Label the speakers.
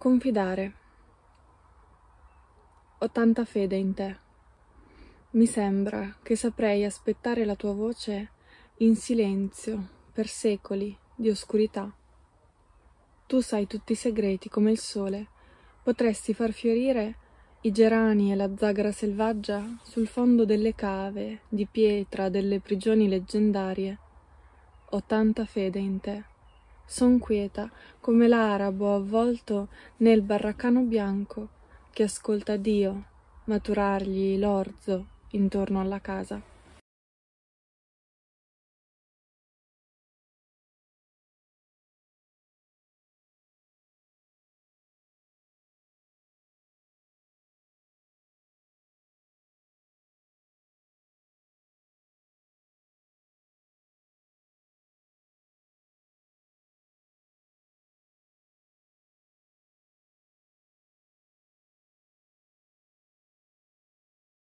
Speaker 1: Confidare. Ho tanta fede in te. Mi sembra che saprei aspettare la tua voce in silenzio per secoli di oscurità. Tu sai tutti i segreti come il sole. Potresti far fiorire i gerani e la zagra selvaggia sul fondo delle cave di pietra delle prigioni leggendarie. Ho tanta fede in te son quieta come l'arabo avvolto nel barracano bianco che ascolta Dio maturargli l'orzo intorno alla casa.